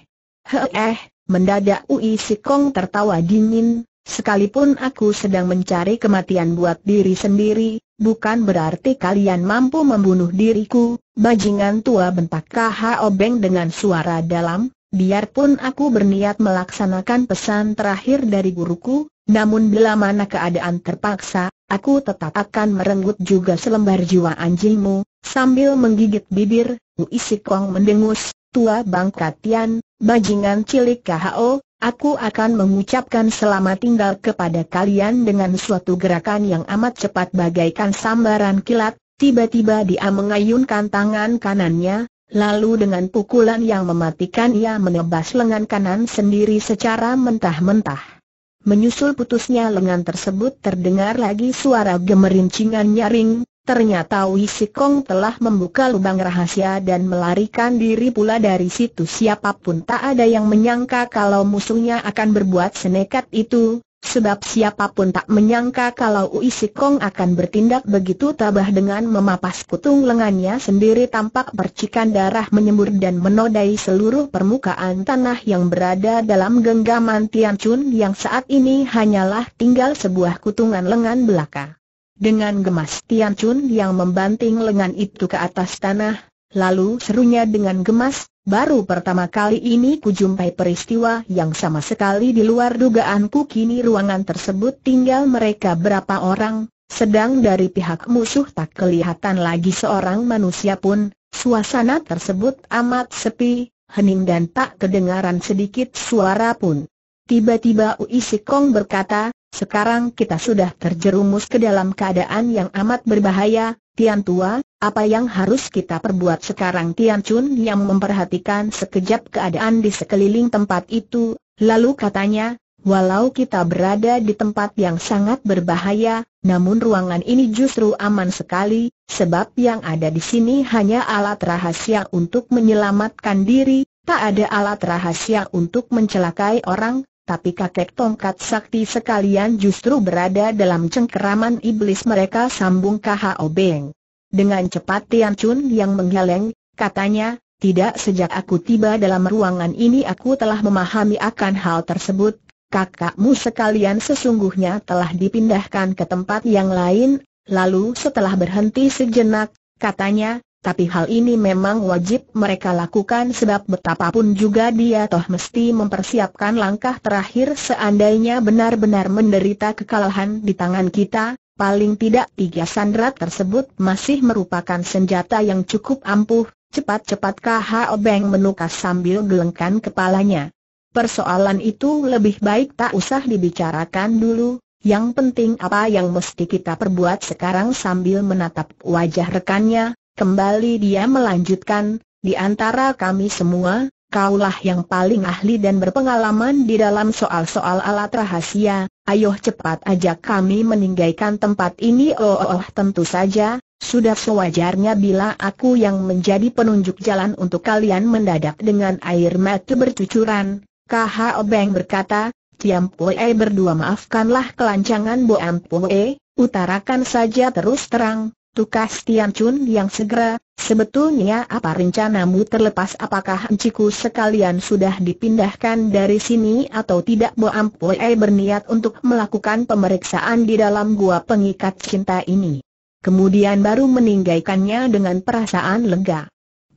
he mendadak Ui Si Kong tertawa dingin, sekalipun aku sedang mencari kematian buat diri sendiri, bukan berarti kalian mampu membunuh diriku, bajingan tua bentak KHO Obeng dengan suara dalam, Biarpun aku berniat melaksanakan pesan terakhir dari guruku, namun bila mana keadaan terpaksa, aku tetap akan merenggut juga selembar jiwa anjingmu, sambil menggigit bibir, Wu Isikong mendengus, tua Bang Katian, bajingan cilik KHO, aku akan mengucapkan selamat tinggal kepada kalian dengan suatu gerakan yang amat cepat bagaikan sambaran kilat, tiba-tiba dia mengayunkan tangan kanannya, Lalu dengan pukulan yang mematikan ia menebas lengan kanan sendiri secara mentah-mentah. Menyusul putusnya lengan tersebut terdengar lagi suara gemerincingan nyaring, ternyata Wisikong telah membuka lubang rahasia dan melarikan diri pula dari situ siapapun tak ada yang menyangka kalau musuhnya akan berbuat senekat itu, Sebab siapapun tak menyangka kalau Ui Sikong akan bertindak begitu tabah dengan memapas kutung lengannya sendiri tampak percikan darah menyembur dan menodai seluruh permukaan tanah yang berada dalam genggaman Tian Chun yang saat ini hanyalah tinggal sebuah kutungan lengan belaka. Dengan gemas Tian Chun yang membanting lengan itu ke atas tanah, lalu serunya dengan gemas, Baru pertama kali ini kujumpai peristiwa yang sama sekali di luar dugaanku kini ruangan tersebut tinggal mereka berapa orang, sedang dari pihak musuh tak kelihatan lagi seorang manusia pun, suasana tersebut amat sepi, hening dan tak kedengaran sedikit suara pun. Tiba-tiba Ui Sikong berkata, sekarang kita sudah terjerumus ke dalam keadaan yang amat berbahaya, Tian Tua, apa yang harus kita perbuat sekarang Tian Chun yang memperhatikan sekejap keadaan di sekeliling tempat itu, lalu katanya, walau kita berada di tempat yang sangat berbahaya, namun ruangan ini justru aman sekali, sebab yang ada di sini hanya alat rahasia untuk menyelamatkan diri, tak ada alat rahasia untuk mencelakai orang, tapi kakek tongkat sakti sekalian justru berada dalam cengkeraman iblis mereka sambung KHO Beng. Dengan cepat Tian Chun yang menggeleng, katanya, tidak sejak aku tiba dalam ruangan ini aku telah memahami akan hal tersebut, kakakmu sekalian sesungguhnya telah dipindahkan ke tempat yang lain, lalu setelah berhenti sejenak, katanya, tapi hal ini memang wajib mereka lakukan sebab betapapun juga dia toh mesti mempersiapkan langkah terakhir seandainya benar-benar menderita kekalahan di tangan kita, paling tidak tiga sandrat tersebut masih merupakan senjata yang cukup ampuh, cepat-cepat KH Obeng menukas sambil gelengkan kepalanya. Persoalan itu lebih baik tak usah dibicarakan dulu, yang penting apa yang mesti kita perbuat sekarang sambil menatap wajah rekannya, Kembali dia melanjutkan, di antara kami semua, kaulah yang paling ahli dan berpengalaman di dalam soal-soal alat rahasia, ayo cepat ajak kami meninggalkan tempat ini oh, oh, oh tentu saja, sudah sewajarnya bila aku yang menjadi penunjuk jalan untuk kalian mendadak dengan air mata bercucuran, KH Obeng berkata, Tiam Pue berdua maafkanlah kelancangan Boam Pue, utarakan saja terus terang, Tukas Tian Chun yang segera, sebetulnya apa rencanamu terlepas apakah enciku sekalian sudah dipindahkan dari sini atau tidak Bo Ampue berniat untuk melakukan pemeriksaan di dalam gua pengikat cinta ini. Kemudian baru meninggalkannya dengan perasaan lega.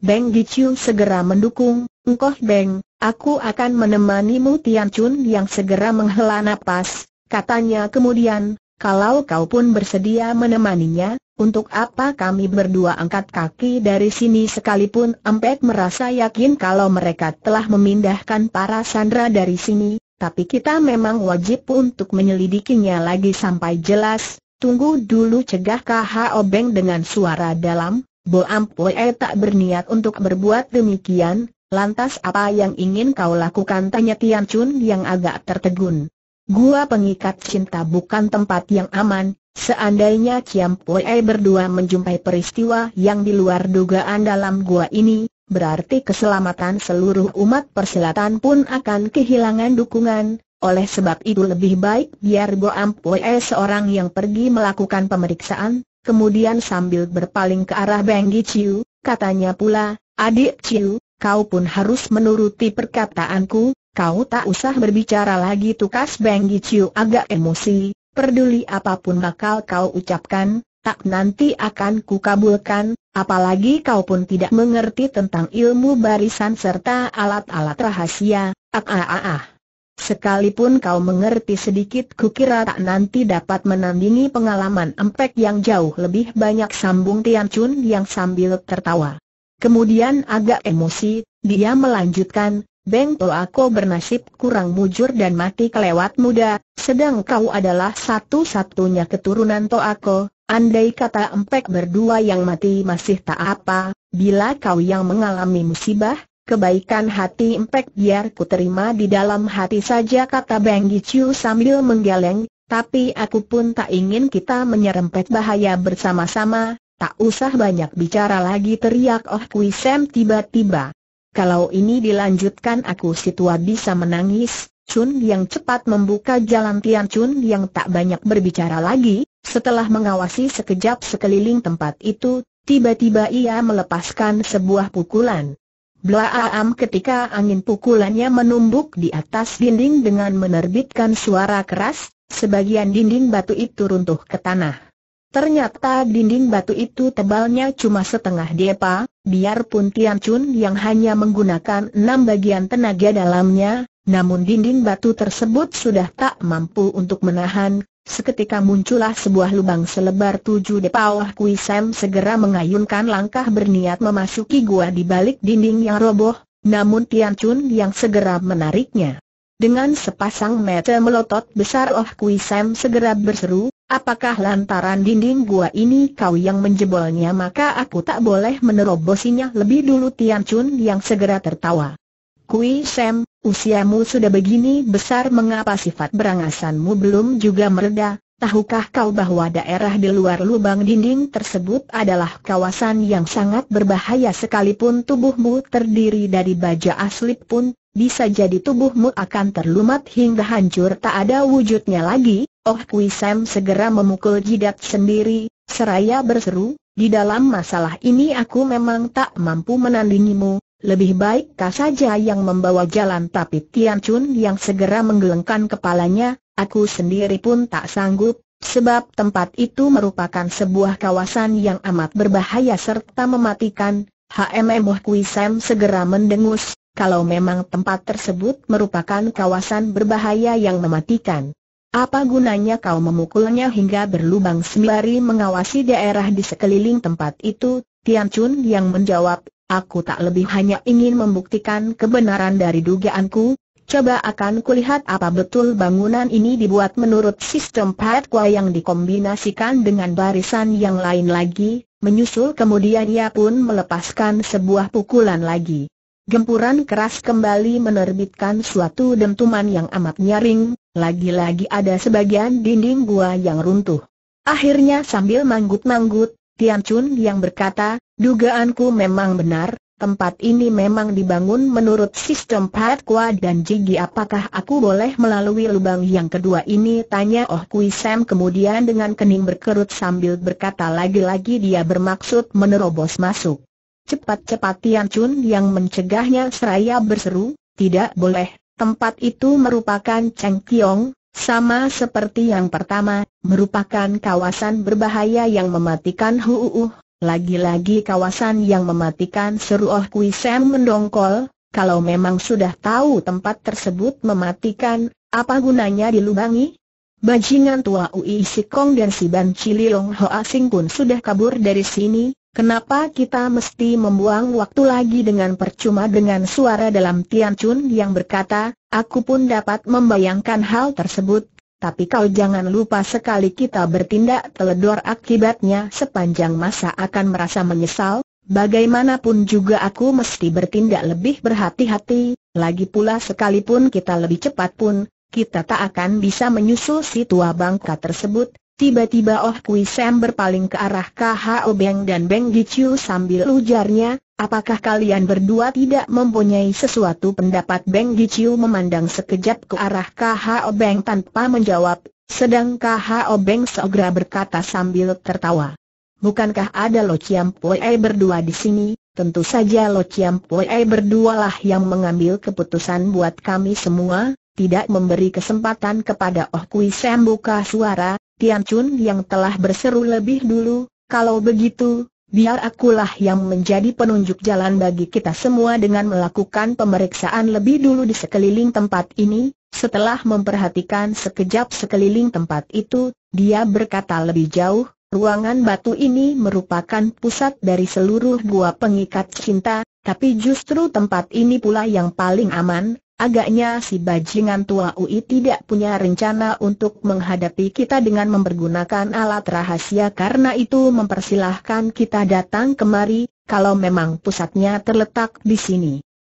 Beng Gichu segera mendukung, engkoh Beng, aku akan menemanimu Tian Chun yang segera menghela nafas. katanya kemudian, kalau kau pun bersedia menemaninya, untuk apa kami berdua angkat kaki dari sini sekalipun Empek merasa yakin kalau mereka telah memindahkan para Sandra dari sini, tapi kita memang wajib untuk menyelidikinya lagi sampai jelas. Tunggu dulu cegah KH Obeng dengan suara dalam, Bo Ampue tak berniat untuk berbuat demikian, lantas apa yang ingin kau lakukan tanya Tian Chun yang agak tertegun. Gua pengikat cinta bukan tempat yang aman, Seandainya Kiam Pue berdua menjumpai peristiwa yang di luar dugaan dalam gua ini, berarti keselamatan seluruh umat persilatan pun akan kehilangan dukungan, oleh sebab itu lebih baik biar Goam Pue seorang yang pergi melakukan pemeriksaan, kemudian sambil berpaling ke arah Benggi Chiu, katanya pula, adik Chiu, kau pun harus menuruti perkataanku, kau tak usah berbicara lagi tukas Benggi Chiu agak emosi, Perduli apapun bakal kau ucapkan, tak nanti akan kukabulkan, apalagi kau pun tidak mengerti tentang ilmu barisan serta alat-alat rahasia, ah, ah ah ah Sekalipun kau mengerti sedikit kukira tak nanti dapat menandingi pengalaman empek yang jauh lebih banyak sambung Tian Chun yang sambil tertawa. Kemudian agak emosi, dia melanjutkan, Beng Toako aku bernasib kurang mujur dan mati kelewat muda, sedang kau adalah satu-satunya keturunan Toako. aku. andai kata empek berdua yang mati masih tak apa, bila kau yang mengalami musibah, kebaikan hati empek biar ku terima di dalam hati saja kata Beng Gichu sambil menggeleng, tapi aku pun tak ingin kita menyerempet bahaya bersama-sama, tak usah banyak bicara lagi teriak Oh Kui Sam tiba-tiba kalau ini dilanjutkan aku si tua bisa menangis, Chun yang cepat membuka jalan Tian Chun yang tak banyak berbicara lagi, setelah mengawasi sekejap sekeliling tempat itu, tiba-tiba ia melepaskan sebuah pukulan. Blaam ketika angin pukulannya menumbuk di atas dinding dengan menerbitkan suara keras, sebagian dinding batu itu runtuh ke tanah. Ternyata dinding batu itu tebalnya cuma setengah depa, Biarpun Tian Chun yang hanya menggunakan enam bagian tenaga dalamnya, namun dinding batu tersebut sudah tak mampu untuk menahan, seketika muncullah sebuah lubang selebar tujuh depawah Kui Sam segera mengayunkan langkah berniat memasuki gua di balik dinding yang roboh, namun Tian Chun yang segera menariknya. Dengan sepasang mata melotot besar Oh Kui Sam segera berseru, Apakah lantaran dinding gua ini kau yang menjebolnya maka aku tak boleh menerobosinya lebih dulu Tian Chun yang segera tertawa. Kui Sam, usiamu sudah begini besar mengapa sifat berangasanmu belum juga mereda, tahukah kau bahwa daerah di luar lubang dinding tersebut adalah kawasan yang sangat berbahaya sekalipun tubuhmu terdiri dari baja asli pun bisa jadi tubuhmu akan terlumat hingga hancur tak ada wujudnya lagi, Oh Kui Sam segera memukul jidat sendiri, seraya berseru, di dalam masalah ini aku memang tak mampu menandingimu, lebih baik kau saja yang membawa jalan tapi Tian Chun yang segera menggelengkan kepalanya, aku sendiri pun tak sanggup, sebab tempat itu merupakan sebuah kawasan yang amat berbahaya serta mematikan, HMM Kui Sam segera mendengus, kalau memang tempat tersebut merupakan kawasan berbahaya yang mematikan. Apa gunanya kau memukulnya hingga berlubang sembari mengawasi daerah di sekeliling tempat itu? Tian Chun yang menjawab, aku tak lebih hanya ingin membuktikan kebenaran dari dugaanku, coba akan kulihat apa betul bangunan ini dibuat menurut sistem patwa yang dikombinasikan dengan barisan yang lain lagi, menyusul kemudian ia pun melepaskan sebuah pukulan lagi. Gempuran keras kembali menerbitkan suatu dentuman yang amat nyaring, lagi-lagi ada sebagian dinding gua yang runtuh. Akhirnya sambil manggut-manggut, Tian Chun yang berkata, dugaanku memang benar, tempat ini memang dibangun menurut sistem Kua dan Jigi apakah aku boleh melalui lubang yang kedua ini tanya Oh Kui Sam kemudian dengan kening berkerut sambil berkata lagi-lagi dia bermaksud menerobos masuk. Cepat-cepat Tian Chun yang mencegahnya seraya berseru, tidak boleh, tempat itu merupakan Cheng Kiong, sama seperti yang pertama, merupakan kawasan berbahaya yang mematikan Huuuh, lagi-lagi kawasan yang mematikan seru Oh Kui Sam mendongkol, kalau memang sudah tahu tempat tersebut mematikan, apa gunanya dilubangi? Bajingan tua Ui Sikong dan si Ban Cili Long Hoa pun sudah kabur dari sini, Kenapa kita mesti membuang waktu lagi dengan percuma dengan suara dalam Tian Chun yang berkata, aku pun dapat membayangkan hal tersebut, tapi kau jangan lupa sekali kita bertindak teledor akibatnya sepanjang masa akan merasa menyesal, bagaimanapun juga aku mesti bertindak lebih berhati-hati, lagi pula sekalipun kita lebih cepat pun, kita tak akan bisa menyusul si tua bangka tersebut, Tiba-tiba Oh Kui Sam berpaling ke arah KHO Beng dan Beng Gichu sambil ujarnya, apakah kalian berdua tidak mempunyai sesuatu pendapat Beng Gichu memandang sekejap ke arah KHO Beng tanpa menjawab, sedang KHO Beng segera berkata sambil tertawa. Bukankah ada Lo Chiam Pue berdua di sini? Tentu saja Lo Chiam Pue berdualah yang mengambil keputusan buat kami semua, tidak memberi kesempatan kepada Oh Kui Sam buka suara, Tian Chun yang telah berseru lebih dulu, kalau begitu, biar akulah yang menjadi penunjuk jalan bagi kita semua dengan melakukan pemeriksaan lebih dulu di sekeliling tempat ini. Setelah memperhatikan sekejap sekeliling tempat itu, dia berkata lebih jauh, ruangan batu ini merupakan pusat dari seluruh gua pengikat cinta, tapi justru tempat ini pula yang paling aman, Agaknya si bajingan tua UI tidak punya rencana untuk menghadapi kita dengan mempergunakan alat rahasia karena itu mempersilahkan kita datang kemari, kalau memang pusatnya terletak di sini.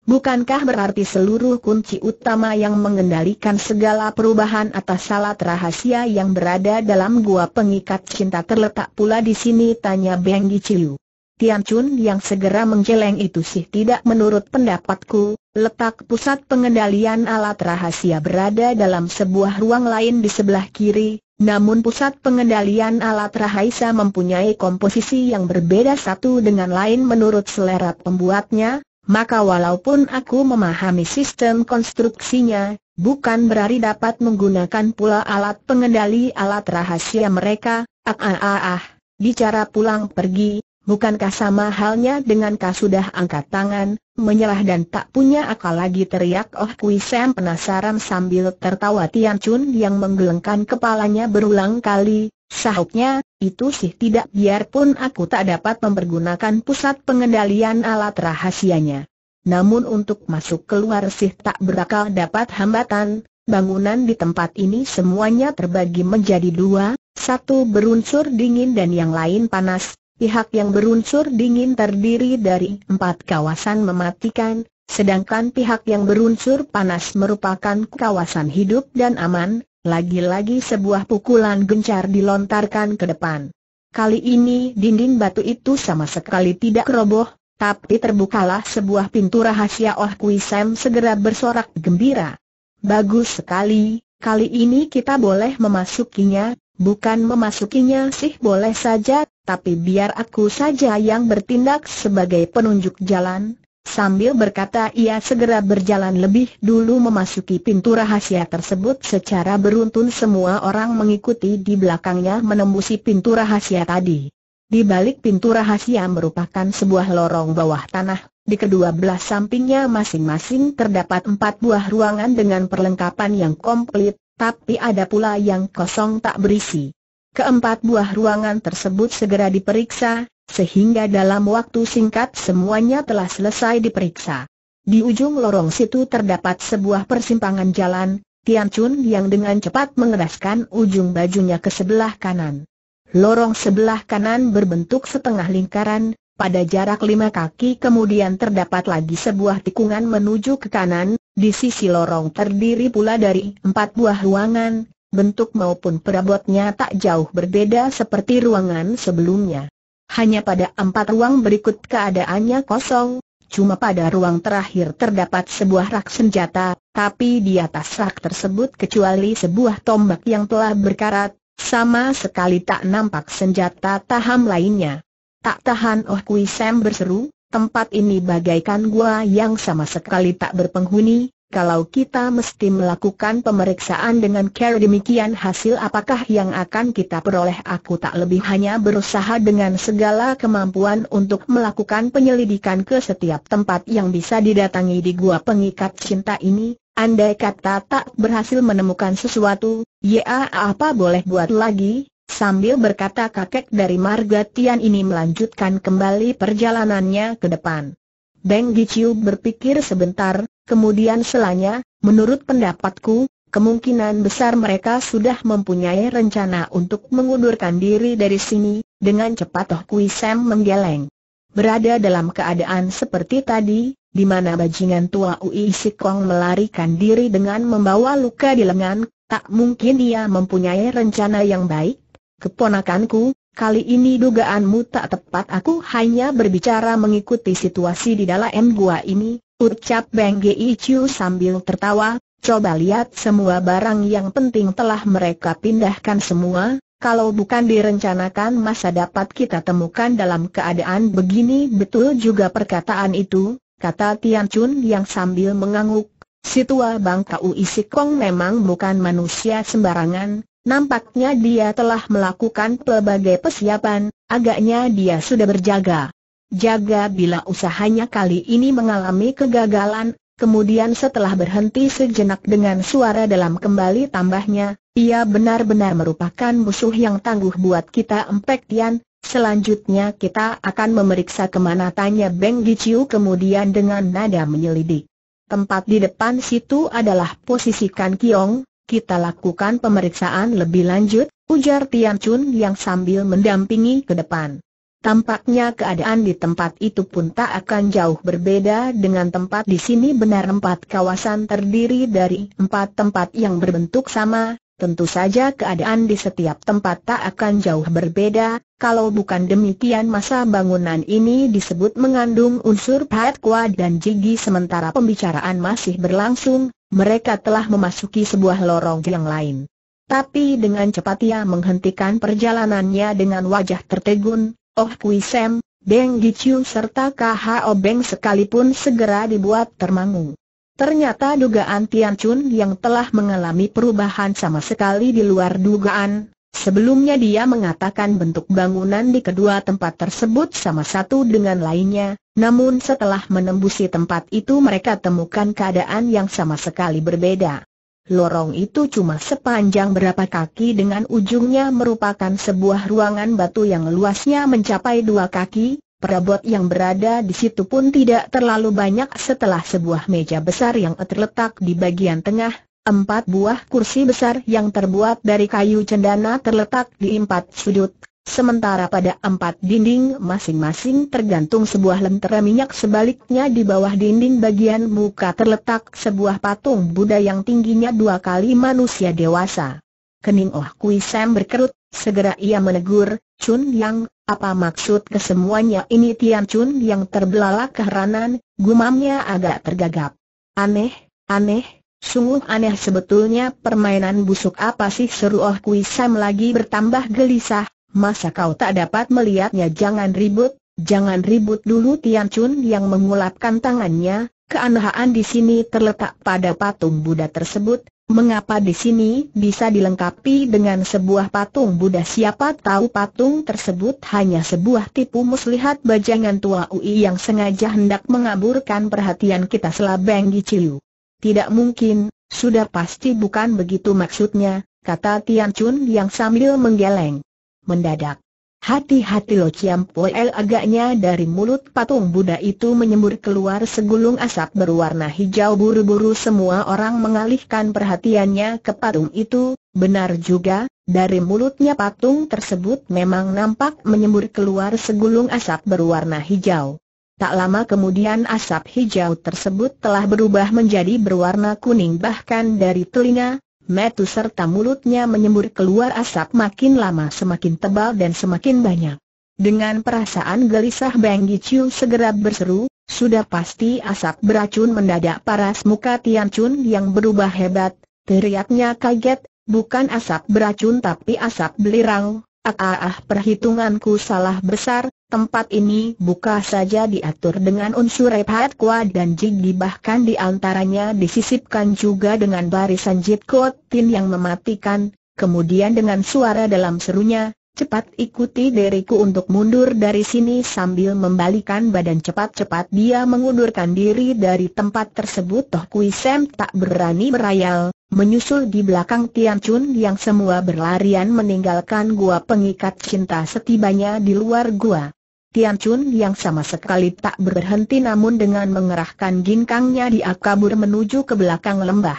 Bukankah berarti seluruh kunci utama yang mengendalikan segala perubahan atas alat rahasia yang berada dalam gua pengikat cinta terletak pula di sini? Tanya Beng Giciu. Tian Chun yang segera menggeleng itu sih tidak menurut pendapatku, letak pusat pengendalian alat rahasia berada dalam sebuah ruang lain di sebelah kiri, namun pusat pengendalian alat rahasia mempunyai komposisi yang berbeda satu dengan lain menurut selera pembuatnya, maka walaupun aku memahami sistem konstruksinya, bukan berarti dapat menggunakan pula alat pengendali alat rahasia mereka, ah ah ah ah, bicara pulang pergi, Bukankah sama halnya dengan kau sudah angkat tangan, menyerah dan tak punya akal lagi teriak Oh Kui Sam penasaran sambil tertawa Tian Chun yang menggelengkan kepalanya berulang kali, sahutnya, itu sih tidak biarpun aku tak dapat mempergunakan pusat pengendalian alat rahasianya. Namun untuk masuk keluar sih tak berakal dapat hambatan, Bangunan di tempat ini semuanya terbagi menjadi dua, satu berunsur dingin dan yang lain panas, pihak yang berunsur dingin terdiri dari empat kawasan mematikan, sedangkan pihak yang berunsur panas merupakan kawasan hidup dan aman, lagi-lagi sebuah pukulan gencar dilontarkan ke depan. Kali ini dinding batu itu sama sekali tidak roboh, tapi terbukalah sebuah pintu rahasia Oh Kui Sam segera bersorak gembira. Bagus sekali, kali ini kita boleh memasukinya, bukan memasukinya sih boleh saja, tapi biar aku saja yang bertindak sebagai penunjuk jalan. Sambil berkata ia segera berjalan lebih dulu memasuki pintu rahasia tersebut secara beruntun semua orang mengikuti di belakangnya menembusi pintu rahasia tadi. Di balik pintu rahasia merupakan sebuah lorong bawah tanah, di kedua belah sampingnya masing-masing terdapat empat buah ruangan dengan perlengkapan yang komplit, tapi ada pula yang kosong tak berisi. Keempat buah ruangan tersebut segera diperiksa, sehingga dalam waktu singkat semuanya telah selesai diperiksa. Di ujung lorong situ terdapat sebuah persimpangan jalan, Tian Chun yang dengan cepat mengeraskan ujung bajunya ke sebelah kanan. Lorong sebelah kanan berbentuk setengah lingkaran, pada jarak lima kaki kemudian terdapat lagi sebuah tikungan menuju ke kanan, di sisi lorong terdiri pula dari empat buah ruangan, bentuk maupun perabotnya tak jauh berbeda seperti ruangan sebelumnya. Hanya pada empat ruang berikut keadaannya kosong, cuma pada ruang terakhir terdapat sebuah rak senjata, tapi di atas rak tersebut kecuali sebuah tombak yang telah berkarat, sama sekali tak nampak senjata taham lainnya. Tak tahan Oh Kui Sam berseru, tempat ini bagaikan gua yang sama sekali tak berpenghuni, kalau kita mesti melakukan pemeriksaan dengan care demikian hasil apakah yang akan kita peroleh aku tak lebih hanya berusaha dengan segala kemampuan untuk melakukan penyelidikan ke setiap tempat yang bisa didatangi di gua pengikat cinta ini, andai kata tak berhasil menemukan sesuatu, ya apa boleh buat lagi, Sambil berkata kakek dari marga Tian ini melanjutkan kembali perjalanannya ke depan. Beng Giciu berpikir sebentar, Kemudian selanya, menurut pendapatku, kemungkinan besar mereka sudah mempunyai rencana untuk mengundurkan diri dari sini, dengan cepat Toh Kui Sam menggeleng. Berada dalam keadaan seperti tadi, di mana bajingan tua Ui Sikong melarikan diri dengan membawa luka di lengan, tak mungkin ia mempunyai rencana yang baik. Keponakanku, kali ini dugaanmu tak tepat aku hanya berbicara mengikuti situasi di dalam gua ini, Ucap Beng Gei Chiu sambil tertawa, coba lihat semua barang yang penting telah mereka pindahkan semua, kalau bukan direncanakan masa dapat kita temukan dalam keadaan begini betul juga perkataan itu, kata Tian Chun yang sambil mengangguk. Si tua Kau Isi Kong memang bukan manusia sembarangan, Nampaknya dia telah melakukan pelbagai persiapan, agaknya dia sudah berjaga. Jaga bila usahanya kali ini mengalami kegagalan, kemudian setelah berhenti sejenak dengan suara dalam kembali tambahnya, ia benar-benar merupakan musuh yang tangguh buat kita Empek Tian, selanjutnya kita akan memeriksa kemana tanya Beng Giciu kemudian dengan nada menyelidik. Tempat di depan situ adalah posisi Kan Kiong, kita lakukan pemeriksaan lebih lanjut, ujar Tian Chun yang sambil mendampingi ke depan. Tampaknya keadaan di tempat itu pun tak akan jauh berbeda dengan tempat di sini benar empat kawasan terdiri dari empat tempat yang berbentuk sama, tentu saja keadaan di setiap tempat tak akan jauh berbeda, kalau bukan demikian masa bangunan ini disebut mengandung unsur pahat kuat dan jigi sementara pembicaraan masih berlangsung, mereka telah memasuki sebuah lorong yang lain. Tapi dengan cepat ia menghentikan perjalanannya dengan wajah tertegun, Oh Kui Sam, Deng Gichu serta KHO Beng sekalipun segera dibuat termangu. Ternyata dugaan Tian Chun yang telah mengalami perubahan sama sekali di luar dugaan. Sebelumnya dia mengatakan bentuk bangunan di kedua tempat tersebut sama satu dengan lainnya, namun setelah menembusi tempat itu mereka temukan keadaan yang sama sekali berbeda. Lorong itu cuma sepanjang berapa kaki dengan ujungnya merupakan sebuah ruangan batu yang luasnya mencapai dua kaki, perabot yang berada di situ pun tidak terlalu banyak setelah sebuah meja besar yang terletak di bagian tengah, empat buah kursi besar yang terbuat dari kayu cendana terletak di empat sudut, Sementara pada empat dinding masing-masing tergantung sebuah lentera minyak sebaliknya di bawah dinding bagian muka terletak sebuah patung Buddha yang tingginya dua kali manusia dewasa. Kening Oh Kui Sam berkerut, segera ia menegur, Chun Yang, apa maksud kesemuanya ini Tian Chun Yang terbelalak keheranan, gumamnya agak tergagap. Aneh, aneh, Sungguh aneh sebetulnya permainan busuk apa sih seru Oh Kui Sam lagi bertambah gelisah, masa kau tak dapat melihatnya jangan ribut, jangan ribut dulu Tian Chun yang mengulapkan tangannya, keanehan di sini terletak pada patung Buddha tersebut, Mengapa di sini bisa dilengkapi dengan sebuah patung Buddha? Siapa tahu patung tersebut hanya sebuah tipu muslihat bajangan tua UI yang sengaja hendak mengaburkan perhatian kita selabeng Ciu. Tidak mungkin, sudah pasti bukan begitu maksudnya, kata Tian Chun yang sambil menggeleng mendadak. Hati-hati Lo Ciam Poel agaknya dari mulut patung Buddha itu menyembur keluar segulung asap berwarna hijau buru-buru semua orang mengalihkan perhatiannya ke patung itu, benar juga, dari mulutnya patung tersebut memang nampak menyembur keluar segulung asap berwarna hijau. Tak lama kemudian asap hijau tersebut telah berubah menjadi berwarna kuning bahkan dari telinga, metu serta mulutnya menyembur keluar asap makin lama semakin tebal dan semakin banyak. Dengan perasaan gelisah Beng Giciu segera berseru, sudah pasti asap beracun mendadak paras muka Tian Chun yang berubah hebat, teriaknya kaget, bukan asap beracun tapi asap belirang, Ah, ah, ah, perhitunganku salah besar, tempat ini buka saja diatur dengan unsur repat kuat dan jigi bahkan diantaranya disisipkan juga dengan barisan jit tin yang mematikan, kemudian dengan suara dalam serunya, cepat ikuti deriku untuk mundur dari sini sambil membalikan badan cepat-cepat dia mengundurkan diri dari tempat tersebut toh Kui tak berani merayal. Menyusul di belakang Tian Chun yang semua berlarian meninggalkan gua pengikat cinta setibanya di luar gua. Tian Chun yang sama sekali tak berhenti namun dengan mengerahkan ginkangnya dia kabur menuju ke belakang lembah.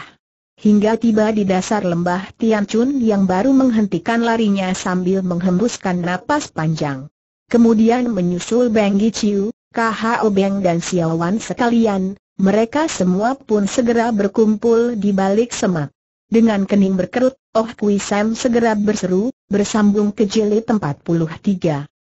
Hingga tiba di dasar lembah Tian Chun yang baru menghentikan larinya sambil menghembuskan napas panjang. Kemudian menyusul Beng Gichiu, Chiu, K.H.O. Beng dan Wan sekalian, mereka semua pun segera berkumpul di balik semak. Dengan kening berkerut, Oh Kui Sam segera berseru, bersambung ke jilid 43.